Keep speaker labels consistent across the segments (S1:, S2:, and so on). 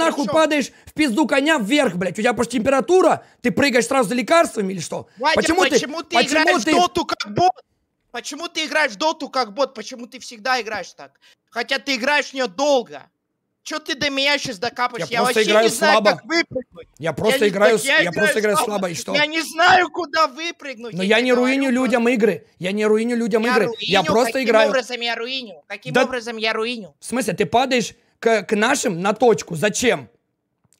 S1: нахуй Хорошо.
S2: падаешь в пизду коня вверх, блядь. У тебя просто температура, ты прыгаешь сразу за лекарствами или что? Вадя, почему, почему ты, ты почему играешь ты... в доту как бот?
S1: Почему ты играешь в доту как бот? Почему ты всегда играешь так? Хотя ты играешь в нее долго. Че ты до меня сейчас докапываешь? Я, я вообще играю не слабо. знаю, как
S2: выпрыгнуть. Я просто я играю, так, я я играю просто играю слабо. и что? Я
S1: не знаю, куда выпрыгнуть.
S2: Но я, я не руиню говорю, людям игры. Я не руиню людям я игры. Руиню, я просто каким играю. Каким
S1: образом я руиню? Каким да... образом я руиню?
S2: В смысле, ты падаешь к, к нашим на точку. Зачем?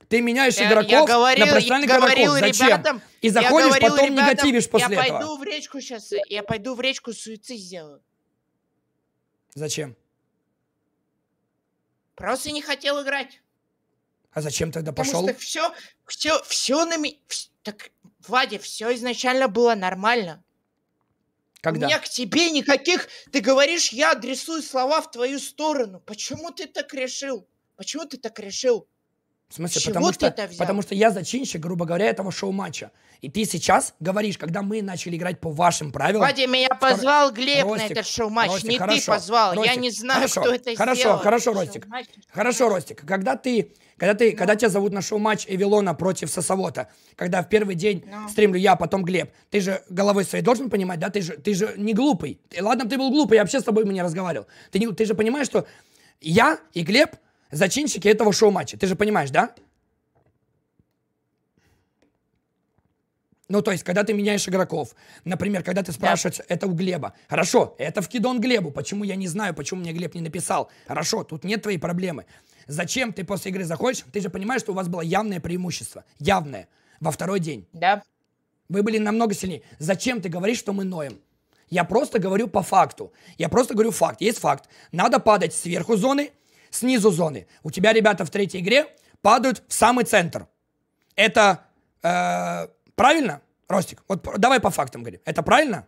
S2: Ты меняешь э, игроков я говорил, на профессиональных говорил игроков. Зачем? Ребятам, и заходишь, говорил, потом ребятам, негативишь после я этого. Я пойду в
S1: речку сейчас, я пойду в речку суицид сделаю. Зачем? Просто не хотел играть.
S2: А зачем тогда пошел? Потому что
S1: все, все, все на меня... Так, Владя, все изначально было нормально. Когда? У меня к тебе никаких... Ты говоришь, я адресую слова в твою сторону. Почему ты так решил? Почему ты так решил?
S2: В смысле, Чего потому, что, это взял? потому что я зачинщик, грубо говоря, этого шоу-матча. И ты сейчас говоришь, когда мы начали играть по вашим правилам... Вадим, меня втор... позвал Глеб Ростик, на этот шоу-матч, Ростик, не хорошо, ты позвал, Ростик, я не знаю, хорошо, кто это хорошо, сделал. Хорошо, Ростик, хорошо, Ростик, когда ты, когда ты, ну. когда тебя зовут на шоу-матч Эвилона против Сосовота, когда в первый день ну. стримлю я, а потом Глеб, ты же головой своей должен понимать, да, ты же, ты же не глупый. Ладно, ты был глупый, я вообще с тобой не разговаривал. Ты, не, ты же понимаешь, что я и Глеб зачинщики этого шоу-матча. Ты же понимаешь, да? Ну, то есть, когда ты меняешь игроков, например, когда ты спрашиваешь, это у Глеба. Хорошо, это вкидон Глебу. Почему я не знаю, почему мне Глеб не написал? Хорошо, тут нет твоей проблемы. Зачем ты после игры заходишь? Ты же понимаешь, что у вас было явное преимущество. Явное. Во второй день. Да. Вы были намного сильнее. Зачем ты говоришь, что мы ноем? Я просто говорю по факту. Я просто говорю факт. Есть факт. Надо падать сверху зоны, снизу зоны. У тебя ребята в третьей игре падают в самый центр. Это э, правильно, Ростик? Вот давай по фактам говори. Это правильно?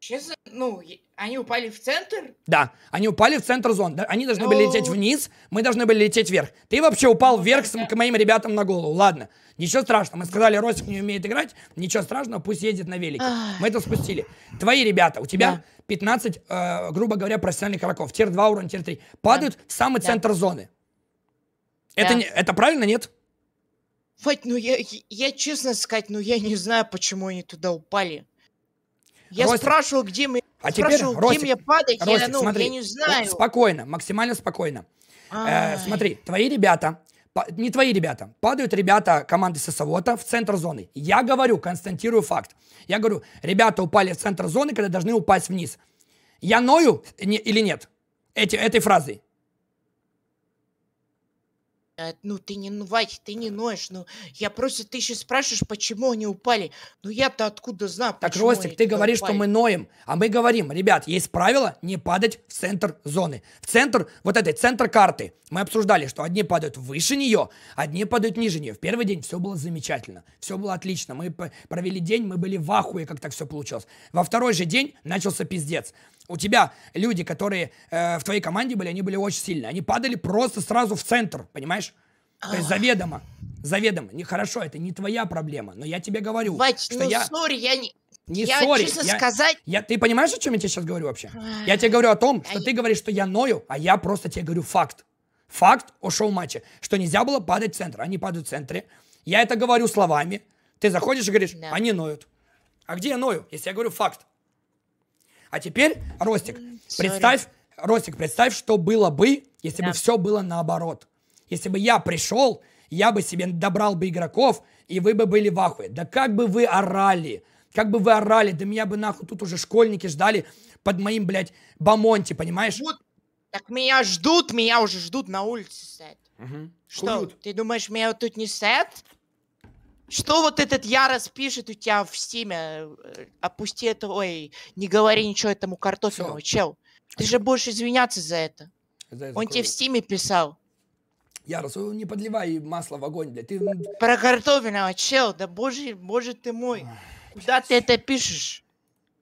S1: Честно, ну, они упали в центр?
S2: Да, они упали в центр зон. Они должны были лететь вниз, мы должны были лететь вверх. Ты вообще упал вверх с, к моим ребятам на голову. Ладно, ничего страшного. Мы сказали, Росик не умеет играть, ничего страшного, пусть едет на велике. мы это спустили. Твои ребята, у тебя да. 15, э, грубо говоря, профессиональных игроков. Тир-2 уровень, тир-3. Падают да. в самый да. центр зоны. Это, да. не, это правильно, нет?
S1: Фать, ну я, я, я честно сказать, ну я
S2: не знаю, почему они туда упали.
S1: Я Ростик. спрашивал,
S2: где мы. А спрашивал, теперь, Ростик, где мне падать, Ростик, ну, я, ну, смотри, я не знаю. Спокойно, максимально спокойно. Э, смотри, твои ребята, не твои ребята, падают ребята команды Сосовота в центр зоны. Я говорю, констатирую факт. Я говорю, ребята упали в центр зоны, когда должны упасть вниз. Я ною не, или нет? Эти, этой фразой.
S1: Э, ну, ты не, ну, Вадь, ты не ноешь, ну, я просто, ты еще спрашиваешь, почему они упали, ну, я-то откуда знаю, Так, Ростик, ты говоришь, упали. что мы
S2: ноем, а мы говорим, ребят, есть правило не падать в центр зоны, в центр вот этой, центр карты, мы обсуждали, что одни падают выше нее, одни падают ниже нее, в первый день все было замечательно, все было отлично, мы провели день, мы были в ахуе, как так все получилось, во второй же день начался пиздец, у тебя люди, которые э, в твоей команде были, они были очень сильные. Они падали просто сразу в центр, понимаешь? То есть заведомо. Заведомо. Нехорошо, это не твоя проблема. Но я тебе говорю, Вать, что ну, я... Sorry,
S1: я не... Не я, sorry. честно я, сказать...
S2: Я, ты понимаешь, о чем я тебе сейчас говорю вообще? Я тебе говорю о том, что а ты я... говоришь, что я ною, а я просто тебе говорю факт. Факт о шоу-матче, что нельзя было падать в центр. Они падают в центре. Я это говорю словами. Ты заходишь и говоришь, да. они ноют. А где я ною, если я говорю факт? А теперь, Ростик, Sorry. представь, Ростик, представь, что было бы, если да. бы все было наоборот. Если бы я пришел, я бы себе добрал бы игроков, и вы бы были в ахуе. Да как бы вы орали, как бы вы орали, да меня бы нахуй тут уже школьники ждали под моим, блядь, бомонте, понимаешь? Вот, так меня ждут, меня уже ждут на улице стоят.
S1: Угу. Что, Куют. ты думаешь, меня тут не стоят? Что вот этот Ярос пишет у тебя в стиме? Э, опусти это, ой, не говори ничего этому картофельному, Всё. чел. Ты же будешь извиняться за это. За это Он тебе в стиме писал.
S2: Ярос, не подливай масло в огонь, блядь. Ты... Про
S1: картофельного, чел, да боже, боже ты мой. Куда ты это пишешь?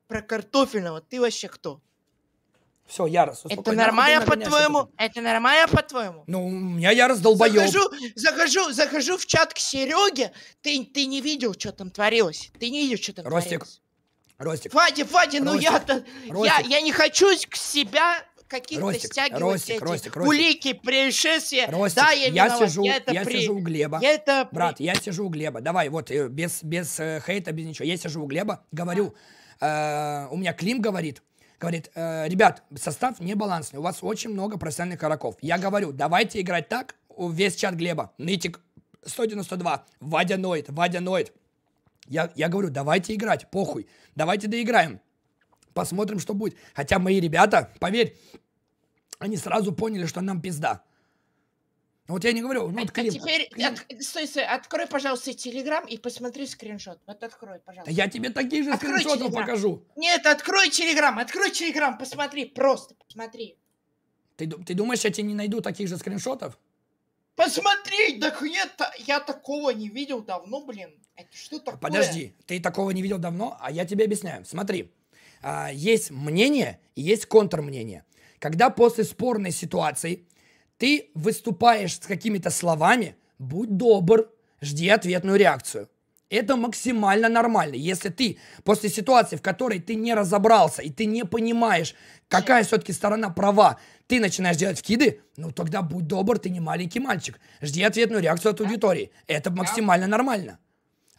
S1: Про картофельного, ты вообще кто?
S2: Все, ярость. Это нормально, по-твоему?
S1: Это нормально, по-твоему?
S2: Ну, у меня ярость долбоёб. Захожу,
S1: захожу, захожу в чат к Сереге. Ты, ты не видел, что там творилось. Ты не видел, что там Ростик. творилось. Ростик. Хватит, хватит, ну я-то... Я, я не хочу к себя каких-то стягивать Ростик, эти Ростик, Ростик. улики происшествия. Ростик, да, я, я сижу, я, это я при... сижу у Глеба. Я
S2: это Брат, я сижу у Глеба. Давай, вот э, без без э, хейта, без ничего. Я сижу у Глеба, говорю. Э, у меня Клим говорит, говорит, э, ребят, состав не балансный, у вас очень много профессиональных игроков. Я говорю, давайте играть так, весь чат Глеба, нытик 192, Вадя Нойт Вадя Нойт Я, я говорю, давайте играть, похуй, давайте доиграем, посмотрим, что будет. Хотя мои ребята, поверь, они сразу поняли, что нам пизда. Ну, вот я не говорю, ну а вот Клим. А теперь,
S1: Клим. От, стой, стой, открой, пожалуйста, Телеграм и посмотри скриншот. Вот открой, пожалуйста. Да
S2: я тебе такие же открой скриншоты покажу.
S1: Нет, открой Телеграм, открой Телеграм, посмотри, просто посмотри.
S2: Ты, ты думаешь, я тебе не найду таких же скриншотов?
S1: Посмотри, да нет, я такого не видел давно, блин. Это что а такое? Подожди,
S2: ты такого не видел давно, а я тебе объясняю. Смотри, а, есть мнение и есть контрмнение. Когда после спорной ситуации ты выступаешь с какими-то словами, будь добр, жди ответную реакцию. Это максимально нормально. Если ты после ситуации, в которой ты не разобрался и ты не понимаешь, какая все-таки сторона права, ты начинаешь делать вкиды, ну тогда будь добр, ты не маленький мальчик. Жди ответную реакцию от аудитории. Это максимально нормально.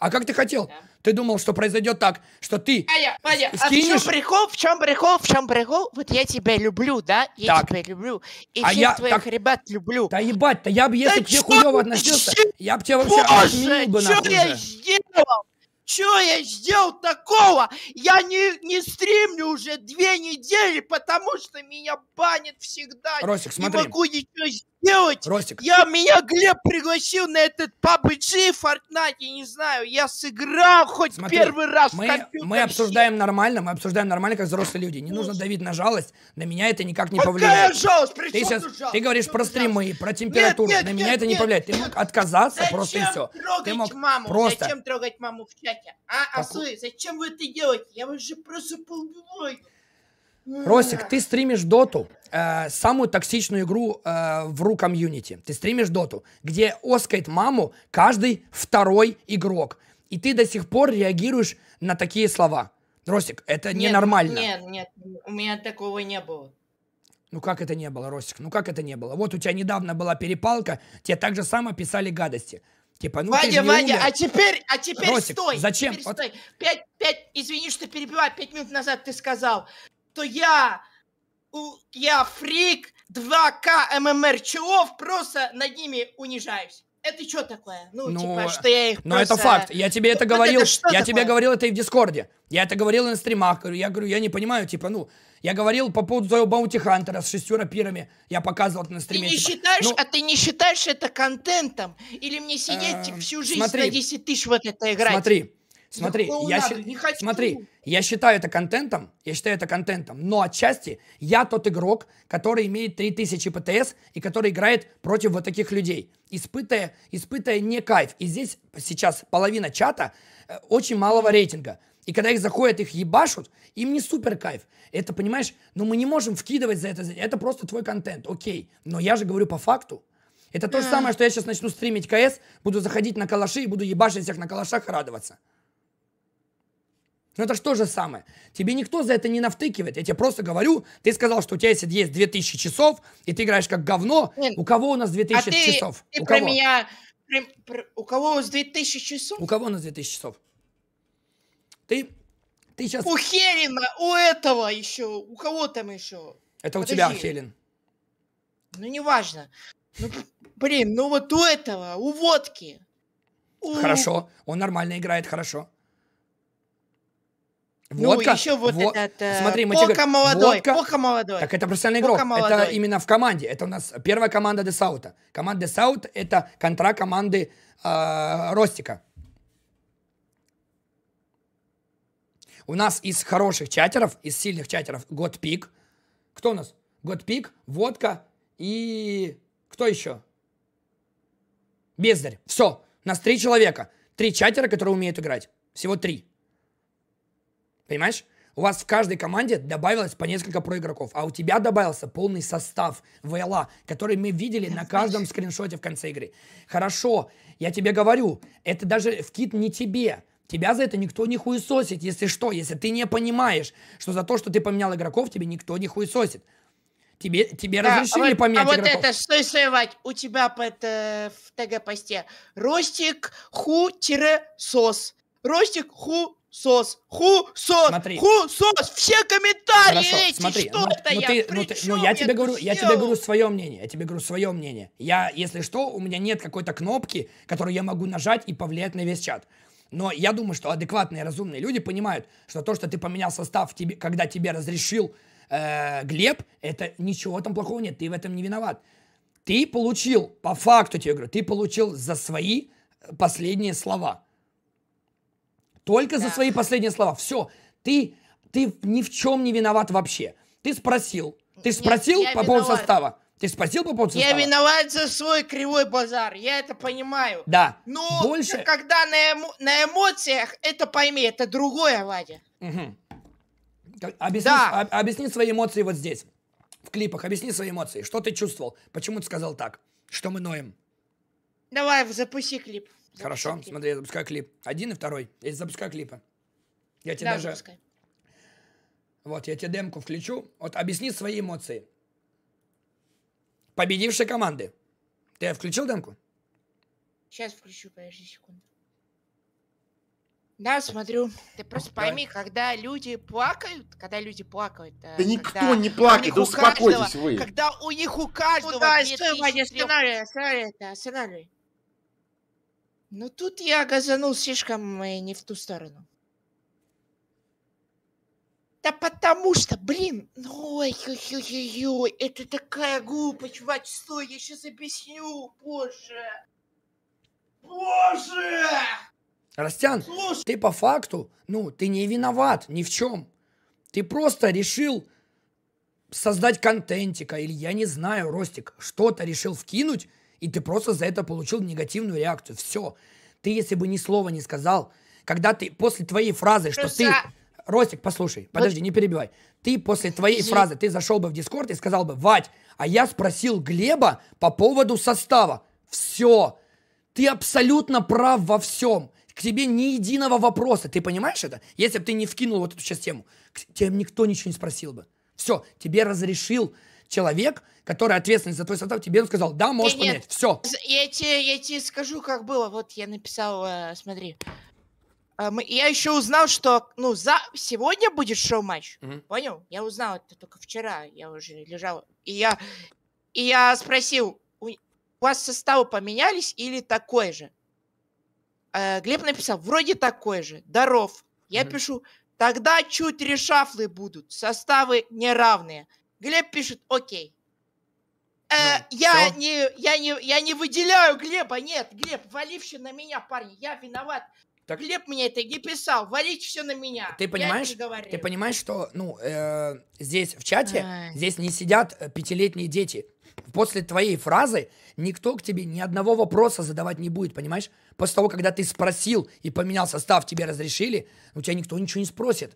S2: А как ты хотел? Да. Ты думал, что произойдет так, что ты
S1: Аня, Аня, скинешь... а в чем прикол,
S2: в чем прикол, в чем прикол?
S1: Вот я тебя люблю, да? Я так. тебя люблю. И а всех я, твоих так... ребят люблю. Да ебать-то, я бы, если да бы тебе хуево относился, че? я бы тебя вообще Боже, бы нахуй. я сделал? Что я сделал такого? Я не, не стримлю уже две недели, потому что меня банят всегда. Росик, смотри. Не могу ничего сделать делать? Ростик. Я меня
S2: Глеб пригласил на этот PUBG Fortnite, я не знаю, я сыграл хоть Смотри, первый раз мы, в компьютер. Мы обсуждаем нормально, мы обсуждаем нормально, как взрослые люди. Не Пусть. нужно давить на жалость, на меня это никак не Какая повлияет. жалость? При ты, сейчас, жалость? ты говоришь Причем про стримы, жалость? про температуру, нет, нет, на меня нет, это не повлияет. Ты мог отказаться зачем просто и все. Ты мог маму? просто... Зачем
S1: трогать маму в чате? А, а, Аслы, зачем вы это делаете? Я вас просто поубиваю. Росик, ты
S2: стримишь доту, э, самую токсичную игру э, в ру комьюнити. Ты стримишь доту, где оскает маму каждый второй игрок. И ты до сих пор реагируешь на такие слова. Росик, это нет, ненормально. Нет,
S1: нет, у меня такого не было.
S2: Ну как это не было, Росик? Ну как это не было? Вот у тебя недавно была перепалка, тебе так же само писали гадости. Типа, ну Вадя, ты Вадя, умер. а теперь,
S1: а теперь Росик, стой. Зачем? Теперь вот... стой. Пять, пять, извини, что перебиваю, пять минут назад ты сказал, то я, я фрик 2К ММРЧОВ, просто над ними унижаюсь. Это что такое? Ну, ну, типа, что я их Но ну, просто... это факт. Я
S2: тебе это говорил. Вот это я такое? тебе говорил это и в Дискорде. Я это говорил на стримах. Я говорю, я не понимаю, типа, ну... Я говорил по поводу твоего Баунти Хантера с шестью рапирами. Я показывал это на стриме. Ты не типа, считаешь, ну, а
S1: ты не считаешь это контентом? Или мне сидеть э, всю жизнь смотри, на 10
S2: тысяч вот это играть? Смотри, ну, смотри, да, я, надо, я не хочу. смотри, я считаю это контентом, я считаю это контентом, но отчасти я тот игрок, который имеет 3000 ПТС и который играет против вот таких людей, испытая, испытая не кайф. И здесь сейчас половина чата э, очень малого рейтинга. И когда их заходят, их ебашут, им не супер кайф. Это, понимаешь, ну мы не можем вкидывать за это, это просто твой контент, окей. Но я же говорю по факту. Это то же самое, что я сейчас начну стримить КС, буду заходить на калаши и буду ебашить всех на калашах и радоваться. Но ну, это же то же самое. Тебе никто за это не навтыкивает. Я тебе просто говорю, ты сказал, что у тебя есть, есть 2000 часов, и ты играешь как говно. Нет. У кого у нас 2000 а ты, часов? Ты у про кого? меня... Про, про, у кого у нас 2000 часов? У кого у нас 2000 часов?
S1: Ты, ты сейчас... У Хелина, у этого еще, у кого там еще? Это Подожди. у тебя, Хелин. Ну, неважно. Ну, блин, ну вот у этого, у водки. У... Хорошо,
S2: он нормально играет, хорошо. Ну, водка? Ну, еще вот, вот этот... Э, смотри, мы Пока тебе... молодой, водка.
S1: Пока молодой. Так это профессиональный игрок. Пока молодой. Это
S2: именно в команде. Это у нас первая команда Десаута. Команда Десаут — это контра команды э, Ростика. У нас из хороших чатеров, из сильных чатеров Год Пик. Кто у нас? Год Пик, Водка и... Кто еще? Бездарь. Все. У нас три человека. Три чатера, которые умеют играть. Всего три. Понимаешь? У вас в каждой команде добавилось по несколько проигроков, а у тебя добавился полный состав ВЛА, который мы видели на каждом скриншоте в конце игры. Хорошо, я тебе говорю, это даже в кит не тебе. Тебя за это никто не хуесосит, если что, если ты не понимаешь, что за то, что ты поменял игроков, тебе никто не хуесосит. Тебе, тебе да, разрешили а вот, поменять А вот игроков. это,
S1: что стой, Вать, у тебя под, э, в ТГ-посте Ростик ху-сос. Ростик
S2: ху сос, ху сос, смотри. ху сос, все комментарии Хорошо, эти, смотри, что ну, это ну, я, ты, ну, ты, ну я тебе говорю, я тебе говорю свое мнение, я тебе говорю свое мнение. Я, если что, у меня нет какой-то кнопки, которую я могу нажать и повлиять на весь чат. Но я думаю, что адекватные, разумные люди понимают, что то, что ты поменял состав, тебе, когда тебе разрешил э, Глеб, это ничего там плохого нет, ты в этом не виноват. Ты получил, по факту тебе говорю, ты получил за свои э, последние слова. Только да. за свои последние слова. Все. Ты, ты ни в чем не виноват вообще. Ты спросил. Ты спросил Нет, по поводу состава. Ты спросил по поводу состава? Я
S1: виноват за свой кривой базар, я это понимаю.
S2: Да. Но Больше...
S1: когда на, эмо... на эмоциях, это пойми, это другое, Вадя.
S2: Угу. Объясни, да. О, а, объясни свои эмоции вот здесь, в клипах. Объясни свои эмоции. Что ты чувствовал? Почему ты сказал так? Что мы ноем? Давай, запусти клип. Запускай Хорошо, клип. смотри, я запускаю клип. Один и второй. Я запускаю клипа. Я тебе да, даже... Запускай. Вот, я тебе демку включу. Вот объясни свои эмоции. Победившей команды. Ты включил демку?
S1: Сейчас включу, подожди секунду. Да, смотрю. Ты просто пойми, когда люди плакают, когда люди плакают... Э, да когда никто не плакает, успокойтесь каждого, вы. Когда у них у каждого... Ну, да, стой, Вадя, сценарий, сценарий, сценарий. Ну тут я газанул слишком э, не в ту сторону. Да потому что, блин, ой, ой, ой, ой, ой это такая глупость, чувак, стой, я сейчас объясню, боже. Боже!
S2: Растян, Слушай. ты по факту, ну, ты не виноват ни в чем. Ты просто решил создать контентика, или я не знаю, Ростик, что-то решил вкинуть, и ты просто за это получил негативную реакцию. Все. Ты, если бы ни слова не сказал, когда ты после твоей фразы, что просто... ты... Ростик, послушай, подожди, вот. не перебивай. Ты после твоей Жи. фразы, ты зашел бы в Дискорд и сказал бы, Вать, а я спросил Глеба по поводу состава. Все. Ты абсолютно прав во всем. К тебе ни единого вопроса. Ты понимаешь это? Если бы ты не вкинул вот эту сейчас тему, тебя никто ничего не спросил бы. Все, тебе разрешил человек, который ответственен за твой состав, тебе он сказал, да, можешь нет, поменять. Все.
S1: Я тебе, я тебе скажу, как было. Вот я написал, э, смотри. А, я еще узнал, что ну за сегодня будет шоу-матч. Mm-hmm. Понял? Я узнал это только вчера. Я уже лежал. И я, и я спросил, у, у вас составы поменялись или такой же? Э, Глеб написал, вроде такой же. Даров. Я mm-hmm. пишу, Тогда чуть решафлы будут, составы неравные. Глеб пишет, окей. Э, ну, я, не, я, не, я не выделяю Глеба, нет, Глеб, валивший на меня, парни, я виноват. Так... Глеб мне это не писал, валить все на меня. Ты понимаешь, ты
S2: понимаешь, что ну э, здесь в чате Ай. здесь не сидят э, пятилетние дети. После твоей фразы никто к тебе ни одного вопроса задавать не будет, понимаешь? После того, когда ты спросил и поменял состав, тебе разрешили, у тебя никто ничего не спросит.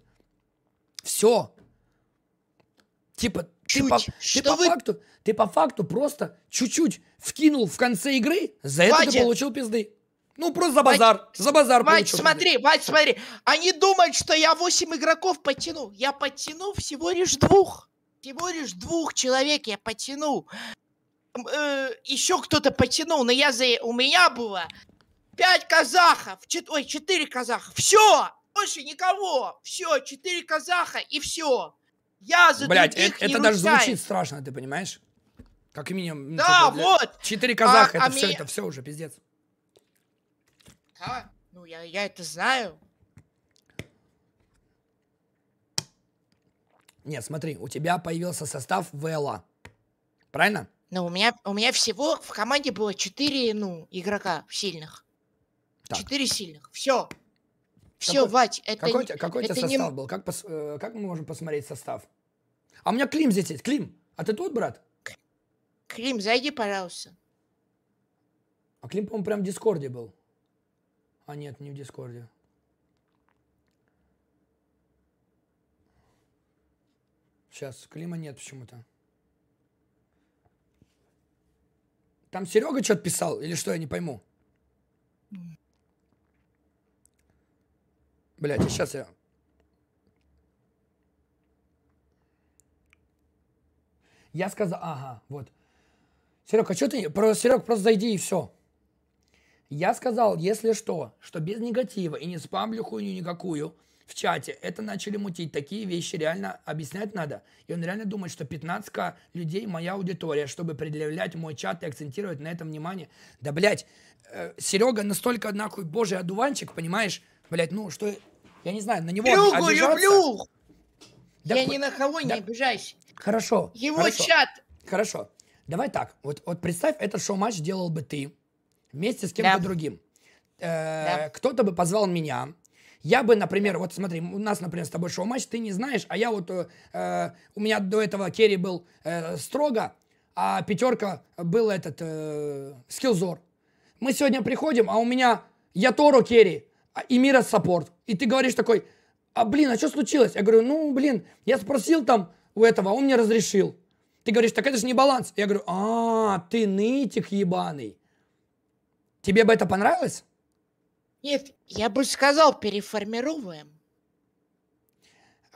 S2: Все. Типа ты, по, ты, по факту, ты по факту просто чуть-чуть вкинул в конце игры, за Хватит. это ты получил пизды. Ну, просто за базар. Вать, за базар Вать, смотри, Вадь, смотри.
S1: Они думают, что я 8 игроков потяну. Я потяну всего лишь двух. Всего лишь двух человек я потяну. Э, еще кто-то потянул, но я за... у меня было 5 казахов. Чет... Ой, 4 казаха. Все! Больше никого. Все, 4 казаха и все. Я за Блять, других это, не даже ручаюсь. звучит
S2: страшно, ты понимаешь? Как минимум. Ну, да, типа, для... вот. Четыре казаха, а, это а все, ми... это все уже пиздец.
S1: Да, ну я, я это знаю.
S2: Нет, смотри, у тебя появился состав ВЛА. Правильно? Ну, у меня, у меня всего в команде было четыре,
S1: ну, игрока сильных. Четыре сильных. Все. Все, какой, Вать, это Какой, не, какой это у тебя состав не...
S2: был? Как, пос, э, как мы можем посмотреть состав? А у меня Клим здесь есть. Клим, а ты тут, брат? Клим, зайди, пожалуйста. А Клим, по-моему, прям в Дискорде был. А нет, не в Дискорде. Сейчас, Клима нет почему-то. Там Серега что-то писал или что, я не пойму. Блять, сейчас я... Я сказал, ага, вот. Серега, что ты... Про... Серега просто зайди и все. Я сказал, если что, что без негатива и не спамлю хуйню никакую в чате. Это начали мутить. Такие вещи реально объяснять надо. И он реально думает, что 15к людей моя аудитория, чтобы предъявлять мой чат и акцентировать на этом внимание. Да, блядь, э, Серега настолько, нахуй, божий одуванчик, понимаешь? Блядь, ну что, я не знаю, на него Люгу обижаться... люблю! Да я хоть... ни на
S1: кого не да... обижаюсь.
S2: Хорошо. Его хорошо. чат. Хорошо. Давай так. Вот, вот представь, этот шоу-матч делал бы ты вместе с кем-то да. другим. Э, да. Кто-то бы позвал меня. Я бы, например, вот смотри, у нас, например, с тобой шоу-матч, ты не знаешь, а я вот, э, э у меня до этого Керри был э, строго, а пятерка был этот э, скиллзор. Мы сегодня приходим, а у меня Ятору Керри, а, и Мира саппорт. И ты говоришь такой, а блин, а что случилось? Я говорю, ну блин, я спросил там у этого, а он мне разрешил. Ты говоришь, так это же не баланс. Я говорю, а, ты нытик ебаный. Тебе бы это понравилось? Нет, я бы сказал, переформируем.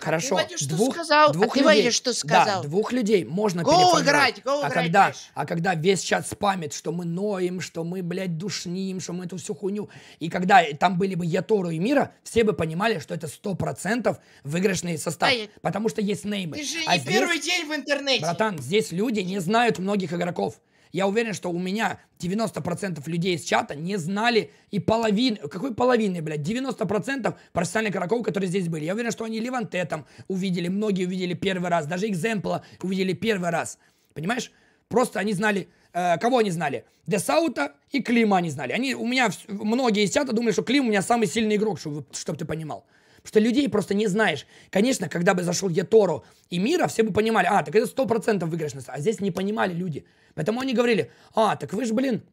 S2: Хорошо. Ты что двух, сказал, двух а людей, ты Вадя что сказал. Да, двух людей можно гоу играть, гоу а играть. Когда, а когда весь чат спамит, что мы ноем, что мы, блядь, душним, что мы эту всю хуйню. И когда там были бы Ятору и Мира, все бы понимали, что это 100% выигрышный состав. А, потому что есть неймы. Ты же а не а первый день в интернете. Братан, здесь люди не знают многих игроков. Я уверен, что у меня 90% людей из чата не знали и половины, какой половины, блядь, 90% профессиональных игроков, которые здесь были. Я уверен, что они Леванте там увидели, многие увидели первый раз, даже Экземпла увидели первый раз. Понимаешь? Просто они знали, э, кого они знали? Десаута и Клима они знали. Они, у меня, многие из чата думали, что Клим у меня самый сильный игрок, чтобы, чтобы ты понимал. Потому что людей просто не знаешь. Конечно, когда бы зашел Ятору и Мира, все бы понимали, а, так это 100% выигрышность. А здесь не понимали люди. Поэтому они говорили, а, так вы же, блин,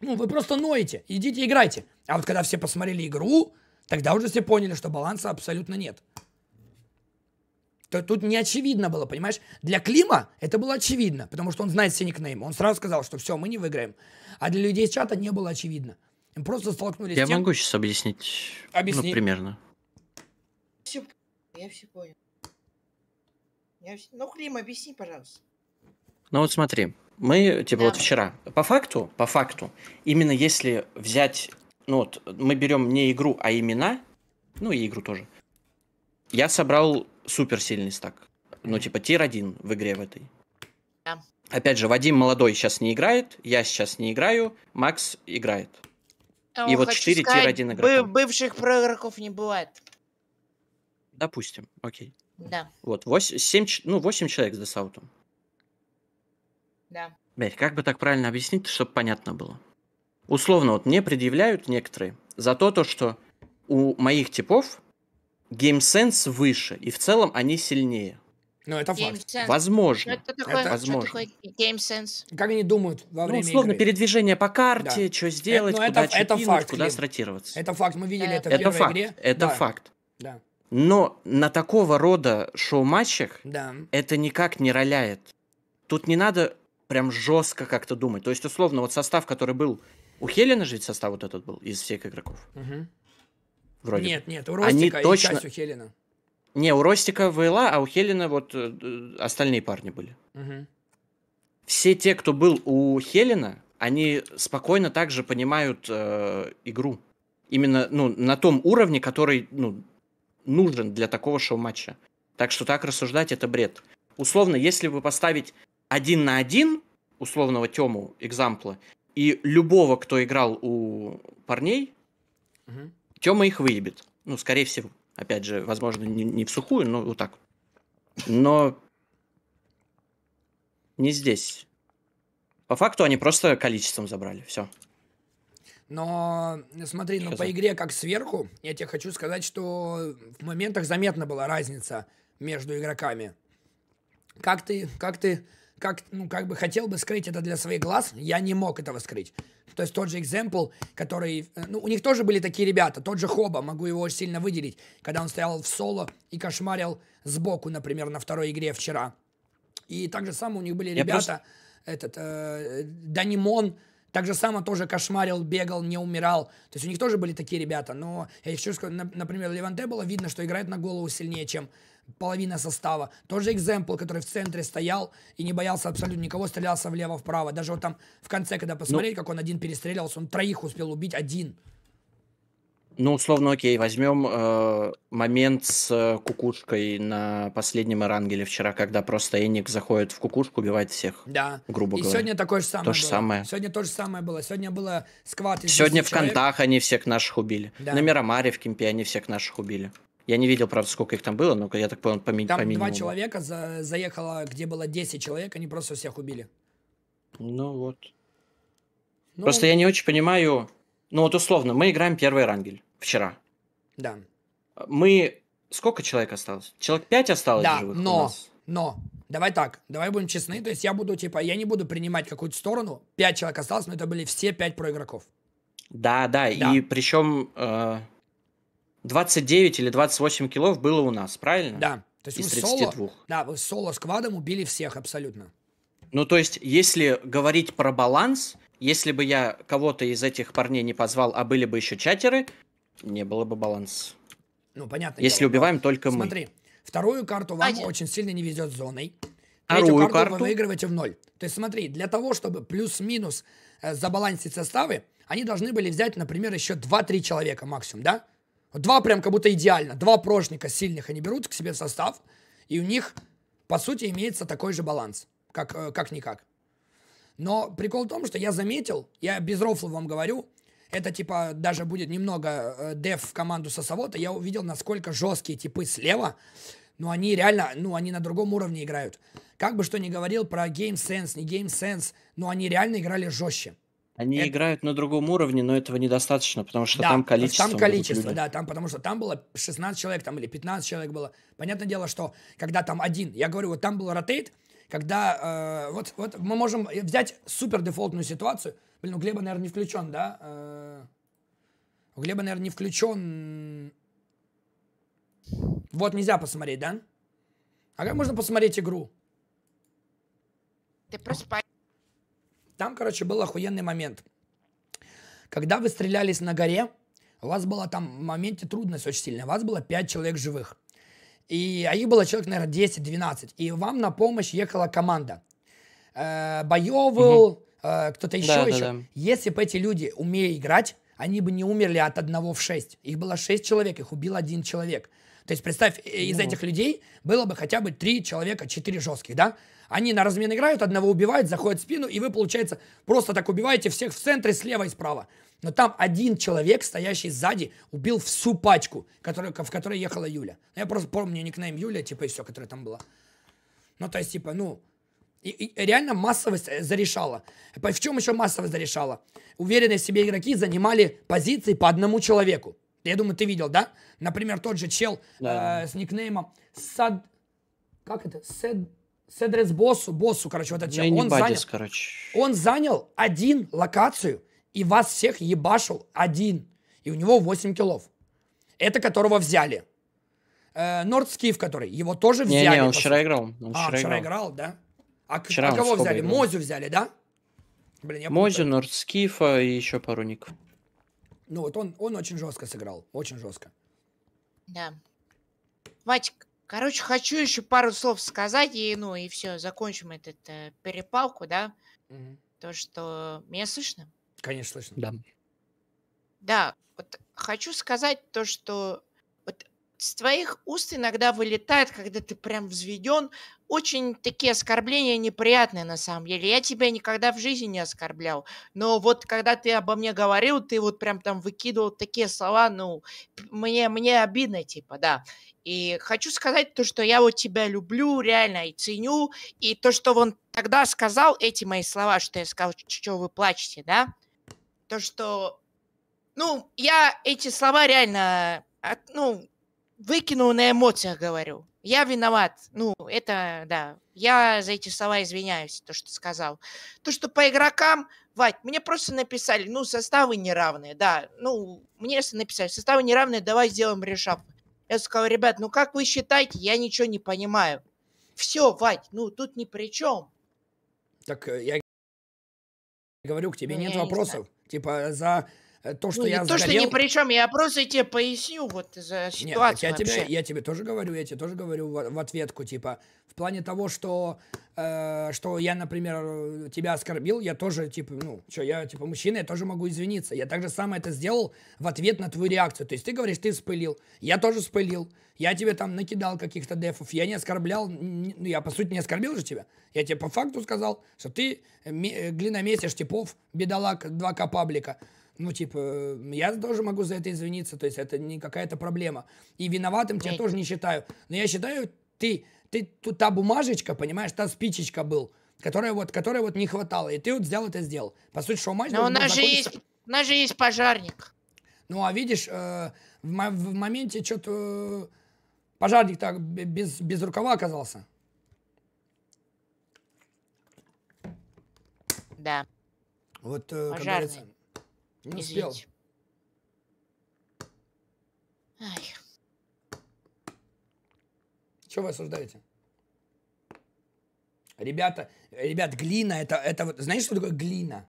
S2: ну, вы просто ноете, идите играйте. А вот когда все посмотрели игру, тогда уже все поняли, что баланса абсолютно нет. То тут не очевидно было, понимаешь? Для Клима это было очевидно, потому что он знает все никнеймы. Он сразу сказал, что все, мы не выиграем. А для людей из чата не было очевидно. Им просто столкнулись Я с тем... могу сейчас
S3: объяснить, ну, объясни. ну, примерно.
S2: Я все понял. Я все... Ну, Клим, объясни,
S1: пожалуйста.
S3: Ну вот смотри, мы, типа, да. вот вчера, по факту, по факту, именно если взять, ну вот, мы берем не игру, а имена, ну и игру тоже, я собрал суперсильный стак. Ну, типа, тир один в игре в этой. Да. Опять же, Вадим молодой сейчас не играет, я сейчас не играю, Макс играет.
S1: Ну, и вот 4 тир один игрока. Бывших проигроков не бывает.
S3: Допустим, окей. Да. Вот, 8, 7, ну, 8 человек с десаутом. Да. Блять, как бы так правильно объяснить, чтобы понятно было? Условно, вот мне предъявляют некоторые за то, то что у моих типов геймсенс выше, и в целом они сильнее.
S2: Ну, это факт. Game ну, Возможно. это такое, это... Возможно. Что такое game Как они
S3: думают во ну, время Ну, условно, игры. передвижение по карте, да. что э, сделать, это, ну, куда это, это факт, куда стратироваться.
S2: Это факт, мы видели да. это в это первой факт. игре. Это да. факт. Да.
S3: Но на такого рода шоу-матчах да. это никак не роляет. Тут не надо прям жестко как-то думать. То есть, условно, вот состав, который был... У Хелена же ведь состав вот этот был из всех игроков. Угу. Вроде. Нет, нет, у Ростика Они и точно... часть у Хелена. Не, у Ростика ВЛА, а у Хелена вот э, э остальные парни были. Угу. Все те, кто был у Хелена, они спокойно также понимают э, игру. Именно ну, на том уровне, который ну, нужен для такого шоу-матча. Так что так рассуждать это бред. Условно, если вы поставить один на один условного Тему, экзампла, и любого, кто играл у парней, угу. Тема их выебет. Ну, скорее всего. Опять же, возможно, не, не в сухую, но вот так. Но не здесь. По факту они просто количеством забрали. Все.
S2: Но э, смотри, Сейчас. ну по игре как сверху, я тебе хочу сказать, что в моментах заметна была разница между игроками. Как ты, как ты, как, ну, как бы хотел бы скрыть это для своих глаз, я не мог этого скрыть. То есть тот же Example, который... Э, ну, у них тоже были такие ребята. Тот же Хоба, могу его очень сильно выделить, когда он стоял в соло и кошмарил сбоку, например, на второй игре вчера. И так же самое у них были ребята... Просто... Этот, э, Данимон, так же само тоже кошмарил, бегал, не умирал. То есть у них тоже были такие ребята. Но я еще скажу, например, Леванте было видно, что играет на голову сильнее, чем половина состава. Тот же Экземпл, который в центре стоял и не боялся абсолютно никого, стрелялся влево-вправо. Даже вот там в конце, когда посмотреть, ну, как он один перестрелялся, он троих успел убить один.
S3: Ну, условно, окей, возьмем э, момент с э, кукушкой на последнем Ирангеле вчера, когда просто Эник заходит в кукушку, убивает всех. Да. Грубо и говоря. сегодня
S2: такое же самое то было. самое. Сегодня то же самое было. Сегодня было сквад Сегодня в человек. Контах они
S3: всех наших убили. Да. На Мирамаре в Кемпе они всех наших убили. Я не видел, правда, сколько их там было, но я так понял, поменьше. там по два человека
S2: за- заехало, где было 10 человек, они просто всех убили. Ну вот. Ну... Просто я
S3: не очень понимаю... Ну вот условно, мы играем первый рангель вчера. Да. Мы... Сколько человек осталось? Человек пять осталось да, живых но, у нас?
S2: но... Давай так, давай будем честны, то есть я буду, типа, я не буду принимать какую-то сторону, пять человек осталось, но это были все пять проигроков.
S3: Да, да, да. и причем э, 29 или 28 килов было у нас, правильно? Да, то есть Из 32. Соло,
S2: да, вы соло с квадом убили всех абсолютно.
S3: Ну, то есть, если говорить про баланс, если бы я кого-то из этих парней не позвал, а были бы еще чатеры, не было бы баланс.
S2: Ну, понятно. Если дело.
S3: убиваем только Смотри, мы.
S2: Смотри, вторую карту вам Один. очень сильно не везет зоной.
S3: Третью карту, карту вы выигрываете
S2: в ноль. То есть смотри, для того, чтобы плюс-минус э, забалансить составы, они должны были взять, например, еще 2-3 человека максимум, да? Два прям как будто идеально. Два прошника сильных они берут к себе в состав, и у них, по сути, имеется такой же баланс, как, э, как-никак. Но прикол в том, что я заметил, я без рофла вам говорю, это, типа, даже будет немного э, деф в команду Сосовота, я увидел, насколько жесткие типы слева, но они реально, ну, они на другом уровне играют. Как бы что ни говорил про Game Sense, не Game Sense, но они реально играли жестче.
S3: Они это... играют на другом уровне, но этого недостаточно, потому что да, там количество. Там количество, да,
S2: там, потому что там было 16 человек, там или 15 человек было. Понятное дело, что когда там один, я говорю, вот там был ротейт, когда э, вот, вот мы можем взять супер дефолтную ситуацию – Блин, у Глеба, наверное, не включен, да? Э, у Глеба, наверное, не включен. Вот нельзя посмотреть, да? А как можно посмотреть игру? Ты просто Там, короче, был охуенный момент. Когда вы стрелялись на горе, у вас была там в моменте трудность очень сильная. У вас было 5 человек живых. И, а их было человек, наверное, 10-12. И вам на помощь ехала команда. Э, Боевыл, угу. Э, кто-то еще, да, еще. Да, да. Если бы эти люди умели играть, они бы не умерли от одного в шесть. Их было шесть человек, их убил один человек. То есть представь, э, из ну. этих людей было бы хотя бы три человека, четыре жестких, да? Они на размен играют, одного убивают, заходят в спину, и вы, получается, просто так убиваете всех в центре, слева и справа. Но там один человек, стоящий сзади, убил всю пачку, который, в которой ехала Юля. Я просто помню никнейм Юля, типа, и все, которая там была. Ну, то есть, типа, ну, и, и реально массовость э, зарешала. В чем еще массовость зарешала? Уверенные в себе игроки занимали позиции по одному человеку. Я думаю, ты видел, да? Например, тот же чел да. э, с никнеймом Сад... Как это? Сед... Седрес Боссу, Боссу, короче, вот этот ну, чел. Он занял, короче. он занял один локацию и вас всех ебашил один. И у него 8 килов. Это которого взяли. Э, Норд Скиф, который, его тоже взяли. Не, не, он вчера играл. Он а, вчера, вчера играл. играл, да? А,
S3: Вчера а кого взяли? Играл. Мозю
S2: взяли, да? Блин, я Мозю,
S3: Нордскифа и еще пару ников.
S2: Ну вот он, он очень жестко сыграл, очень жестко.
S1: Да. Ватик, короче, хочу еще пару слов сказать, и ну и все, закончим этот э, перепалку, да? Угу. То, что... Меня слышно?
S2: Конечно, слышно. Да.
S1: Да, вот хочу сказать то, что вот с твоих уст иногда вылетает, когда ты прям взведен, очень такие оскорбления неприятные на самом деле. Я тебя никогда в жизни не оскорблял. Но вот когда ты обо мне говорил, ты вот прям там выкидывал такие слова, ну, мне, мне обидно, типа, да. И хочу сказать то, что я вот тебя люблю, реально, и ценю. И то, что он тогда сказал, эти мои слова, что я сказал, что вы плачете, да, то, что, ну, я эти слова реально, ну, выкинул на эмоциях, говорю. Я виноват. Ну, это, да. Я за эти слова извиняюсь, то, что сказал. То, что по игрокам, Вать, мне просто написали, ну, составы неравные, да. Ну, мне просто написали, составы неравные, давай сделаем решап. Я сказал, ребят, ну как вы считаете, я ничего не понимаю. Все, Вать, ну тут ни при
S2: чем. Так э, я ну, говорю, к тебе ну, нет вопросов. Не типа за Э, то, что ну, я то, сгорел... что ни
S1: при чем, я просто тебе поясню вот за ситуацию Нет, а я, вообще. тебе,
S2: я тебе тоже говорю, я тебе тоже говорю в, в ответку, типа, в плане того, что, э, что я, например, тебя оскорбил, я тоже, типа, ну, что, я, типа, мужчина, я тоже могу извиниться. Я также же самое это сделал в ответ на твою реакцию. То есть ты говоришь, ты спылил, я тоже спылил, я тебе там накидал каких-то дефов, я не оскорблял, ну, я, по сути, не оскорбил же тебя. Я тебе по факту сказал, что ты э, э, глиномесишь типов, бедолаг, два капаблика паблика ну, типа, э, я тоже могу за это извиниться, то есть это не какая-то проблема. И виноватым тебя тоже не считаю. Но я считаю, ты, ты, тут та бумажечка, понимаешь, та спичечка был, которая вот, которая вот не хватало, и ты вот взял это сделал. По сути, шоу матч... Но у нас, же есть, у нас же есть пожарник. Ну, а видишь, э, в, в моменте что-то... Э, пожарник так без, без рукава оказался. Да. Вот, э, Пожарный. Как говорится, не успел. Ай. Чего вы осуждаете? Ребята, ребят, глина, это, это вот, знаете, что такое глина?